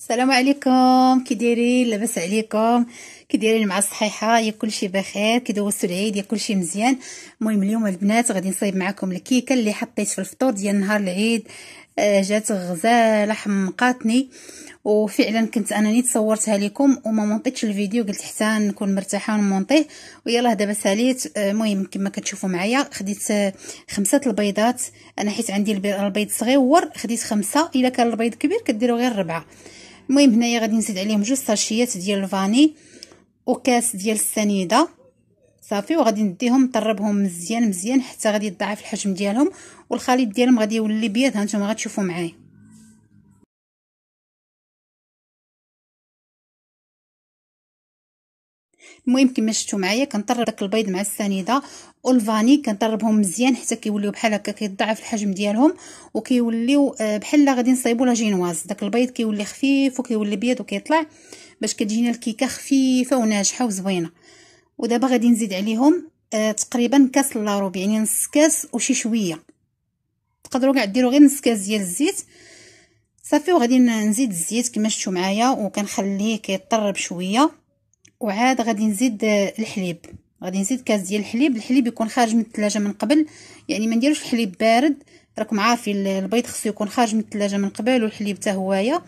السلام عليكم كي دايرين لاباس عليكم كي دايرين مع الصحيحه يا كلشي بخير كي دوزتوا العيد يا كلشي مزيان المهم اليوم البنات غادي نصايب معكم الكيكه اللي حطيت في الفطور ديال نهار العيد آه، جات غزاله حمقاتني وفعلا كنت انني تصورتها لكم وما مونطيتش الفيديو قلت حتى نكون مرتاحه ونمونطيه ويلاه دابا ساليت آه، المهم كما كتشوفوا معايا خديت آه، خمسه البيضات انا حيت عندي البيض صغير خديت خمسه الا كان البيض كبير كديروا غير ربعه المهم هنايا غادي نزيد عليهم جوج ساشيات ديال الفاني وكاس ديال السنيده صافي وغادي نديهم نطربهم مزيان مزيان حتى غادي يضاعف الحجم ديالهم والخليط ديالهم غادي يولي بيض هانتوما غتشوفوا معايا المهم كما شفتوا معايا كنطرب داك البيض مع السنيده والفاني كنطربهم مزيان حتى كيوليو بحال هكا كيتضاعف الحجم ديالهم وكيوليو آه، بحال غادي نصايبو لا جينواز داك البيض كيولي خفيف وكيولي ابيض وكيطلع باش كتجينا الكيكه خفيفه وناجحه وزوينه ودابا غادي نزيد عليهم آه تقريبا كاس ربع يعني نص كاس وشي شويه تقدروا كاع ديروا غير نص كاس ديال الزيت صافي وغادي نزيد الزيت كما شفتوا معايا وكنخليه كيطرب شويه وعاد غادي نزيد الحليب غادي نزيد كاس ديال الحليب الحليب يكون خارج من الثلاجه من قبل يعني ما نديروش الحليب بارد راكم عارفين البيض خصو يكون خارج من الثلاجه من قبل والحليب حتى هوايا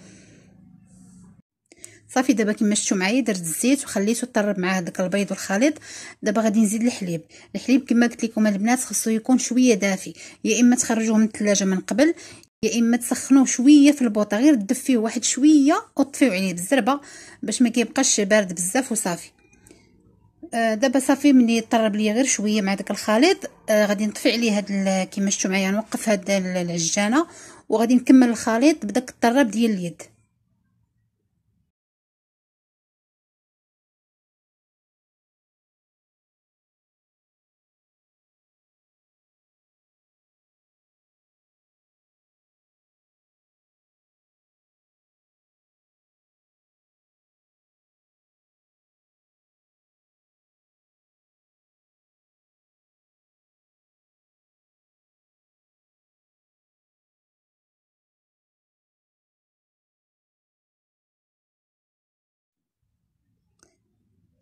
صافي دابا كما شفتوا معايا درت الزيت وخليته يطرب مع داك البيض والخليط دابا غادي نزيد الحليب الحليب كما قلت لكم البنات خصو يكون شويه دافي يا اما تخرجوه من الثلاجه من قبل يا اما تسخنوه شويه في البوطه غير دفيه واحد شويه وطفيو عليه يعني بالزربه باش ما كيبقاش بارد بزاف وصافي آه دابا صافي ملي طرب ليا غير شويه مع داك الخليط آه غادي نطفي عليه هاد كيما شفتوا معايا نوقف هاد العجانه وغادي نكمل الخليط بداك الطراب ديال اليد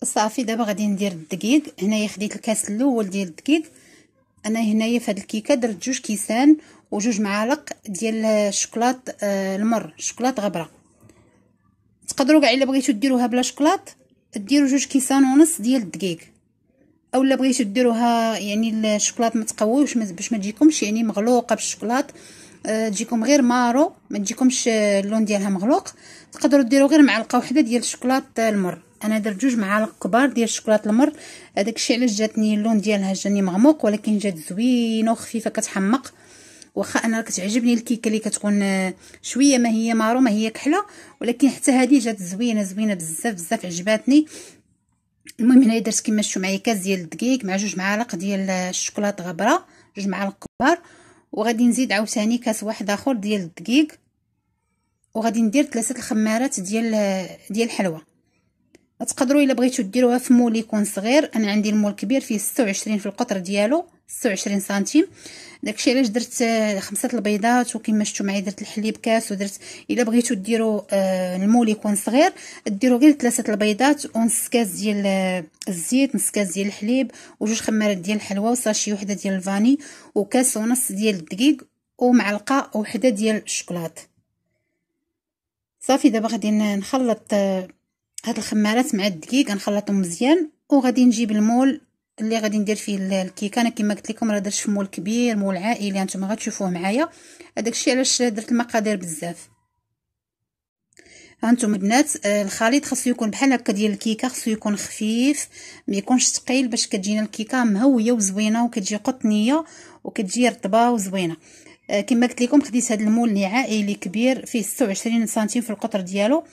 صافي دابا غادي ندير الدقيق هنايا خديت الكاس الاول ديال الدقيق انا هنايا في هاد الكيكه درت جوج كيسان وجوج معالق ديال الشكلاط آه، المر شكلاط غبره تقدروا كاع الا بغيتو ديروها بلا شكلاط ديروا جوج كيسان ونص ديال الدقيق اولا بغيتو ديروها يعني الشكلاط ما تقويوش باش ما تجيكمش يعني مغلوقه بالشكلاط آه، تجيكم غير مارو ما تجيكمش آه، اللون ديالها مغلوق تقدروا ديروا غير معلقه وحده ديال الشكلاط المر انا درت جوج معالق كبار ديال الشوكولاط المر هذاك الشيء علاش جاتني اللون ديالها جاني مغموق ولكن جات زوينه وخفيفه كتحمق واخا انا كتعجبني الكيكه اللي كتكون آه، شويه ما هي مارو ما هي كحله ولكن حتى هذه جات زوينه زوينه بزاف بزاف عجباتني المهم هنايا درت كما شفتوا معايا كاس ديال الدقيق مع جوج معالق ديال آه، الشوكولاط غبره جوج معالق كبار وغادي نزيد عاوتاني كاس واحد اخر ديال الدقيق وغادي ندير ثلاثه الخمارات ديال آه، ديال الحلوى تقدروا الا بغيتو ديروها في مول يكون صغير انا عندي المول كبير فيه 26 في القطر ديالو 26 سنتيم داكشي علاش درت آه، خمسه البيضات وكما شفتوا معايا درت الحليب كاس ودرت الا بغيتو ديروا آه، المول يكون صغير ديروا غير ثلاثه البيضات ونص كاس ديال آه، الزيت نص كاس ديال الحليب وجوج خمارات ديال الحلوى وساشي وحده ديال الفاني وكاس ونص ديال الدقيق ومعلقه وحده ديال الشكلاط صافي دابا غادي نخلط هاد الخمارات مع الدقيق غنخلطهم مزيان وغادي نجيب المول اللي غادي ندير فيه الكيكه انا كما قلت لكم راه درت في مول كبير مول عائلي انتما غتشوفوه معايا هذاك الشيء علاش درت المقادير بزاف هانتوما البنات آه، الخليط خاصو يكون بحال هكا ديال الكيكه خاصو يكون خفيف ما يكونش ثقيل باش كتجينا الكيكه مهويه وزوينه وكتجي قطنيه وكتجي رطبه وزوينه آه، كما قلت لكم خديت هذا المول اللي عائلي كبير فيه 26 سنتيم في القطر ديالو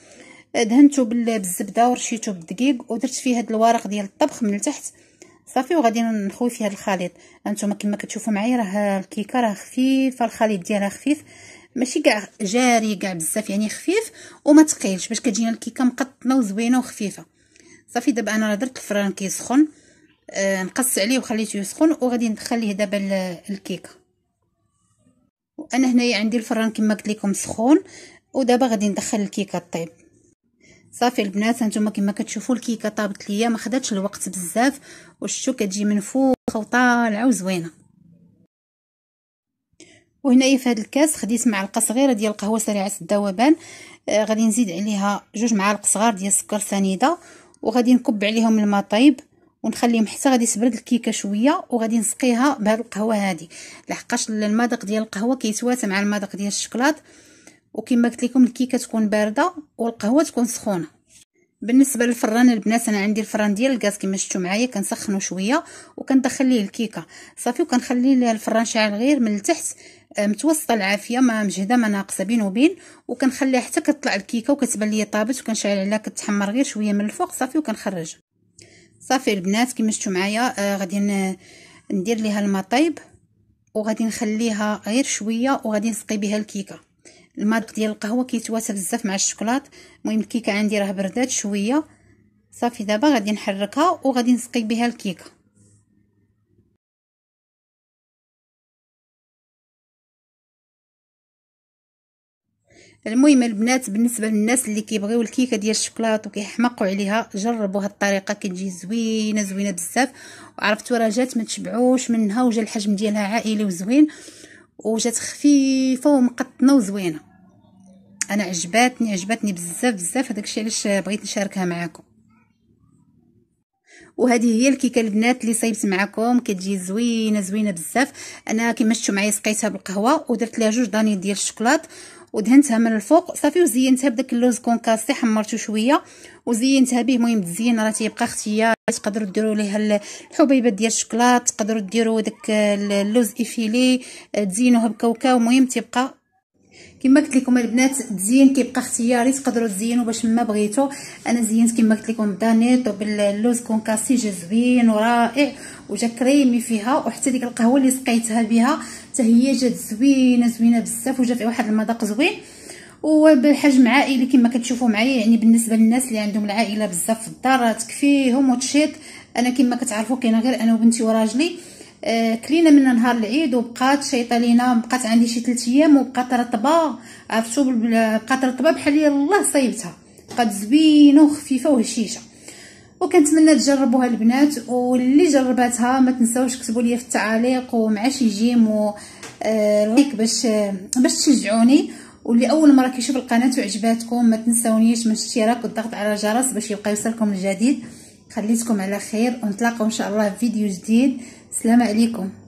دهنته بالزبده ورشيته بالدقيق ودرت فيه هاد الورق ديال الطبخ من التحت صافي وغادي نخوي فيه هاد الخليط هانتوما كما كتشوفوا معايا راه الكيكه راه خفيفه الخليط ديالها خفيف ماشي كاع جاري كاع بزاف يعني خفيف وما تقيلش باش كتجينا الكيكه مقطنه وزوينه وخفيفه صافي دابا انا راه درت الفران كيسخن آه نقص عليه وخليته يسخن وغادي ندخل ليه دابا الكيكه وانا هنايا عندي الفران كما قلت لكم سخون ودابا غادي ندخل الكيكه طيب صافي البنات هانتوما كما كتشوفوا الكيكه طابت ليا ما خداتش الوقت بزاف وشتو كتجي من فوق وطالعه وزوينه وهنايا في هذا الكاس خديت معلقه صغيره ديال القهوه سريعه الذوبان آه غادي نزيد عليها جوج معالق صغار ديال السكر سنيده وغادي نكب عليهم الماء طيب ونخليهم حتى غادي تبرد الكيكه شويه وغادي نسقيها بهاد القهوه هذه لحقاش المذاق ديال القهوه كيتواتى مع المذاق ديال الشكلاط وكما قلت لكم الكيكه تكون بارده والقهوه تكون سخونه بالنسبه للفران البنات انا عندي الفران ديال الغاز كما شفتوا معايا كنسخنو شويه وكندخل ليه الكيكه صافي وكنخلي الفران شاعل غير من التحت آه، متوسطه العافيه ما مجهده ما ناقصه بين وبين وكنخليها حتى كتطلع الكيكه وكتبان لي طابت وكنشعل عليها كتحمر غير شويه من الفوق صافي وكنخرج صافي البنات كما شفتوا معايا آه غادي ندير ليها المطيب وغادي نخليها غير شويه وغادي نسقي بها الكيكه المذاق ديال القهوه كيتواسى بزاف مع الشوكولات المهم الكيكه عندي راه بردات شويه صافي دابا غادي نحركها وغادي نسقي بها الكيكه المهم البنات بالنسبه للناس اللي كيبغيو الكيكه ديال الشوكولات وكيحمقوا عليها جربوا هاد الطريقه كتجي زوينه زوينه بزاف وعرفتوا راه جات ما تشبعوش منها وجا الحجم ديالها عائلي وزوين وجات خفيفه ومقطنه وزوينه انا عجباتني عجباتني بزاف بزاف هذاك الشيء علاش بغيت نشاركها معاكم وهذه هي الكيكه البنات اللي صايبت معكم كتجي زوينه زوينه بزاف انا كما شفتوا معايا سقيتها بالقهوه ودرت لها جوج دانيال ديال الشوكولات ودهنتها من الفوق صافي وزينتها بداك اللوز كونكاسي حمرته شويه وزينتها به المهم التزيين راه تيبقى اختيار تقدروا ديروا ليها الحبيبات ديال الشكلاط تقدروا ديروا داك اللوز ايفيلي تزينوها بكاوكاو المهم تيبقى كما قلت لكم البنات التزيين كيبقى اختياري تقدروا تزينوا باش ما بغيتوا انا زينت كما قلت لكم دانيت وباللوز كونكاسي جا زوين ورائع وجا كريمي فيها وحتى ديك القهوه اللي سقيتها بها حتى هي جات زوينه زوينه بزاف وجا فيها واحد المذاق زوين وبحجم عائلي كما كتشوفوا معايا يعني بالنسبه للناس اللي عندهم العائله بزاف في الدار تكفيهم وتشيط انا كما كتعرفوا كاينه غير انا وبنتي وراجلي آه، كلينا من نهار العيد وبقات شيطه لينا بقات عندي شي 3 ايام وبقات رطبه عرفتوا بقات رطبه بحال الله صايبتها بقات زوينه وخفيفه وهشيشه وكنتمنى تجربوها البنات واللي جرباتها ما تنساوش كتبوا لي في التعاليق ومع شي جيم و لايك آه، باش باش تشجعوني واللي اول مره كيشوف القناه وعجباتكم ما تنساونيش من الاشتراك والضغط على الجرس باش يبقى يوصلكم الجديد خليتكم على خير ونتلاقاو ان شاء الله في فيديو جديد سلام عليكم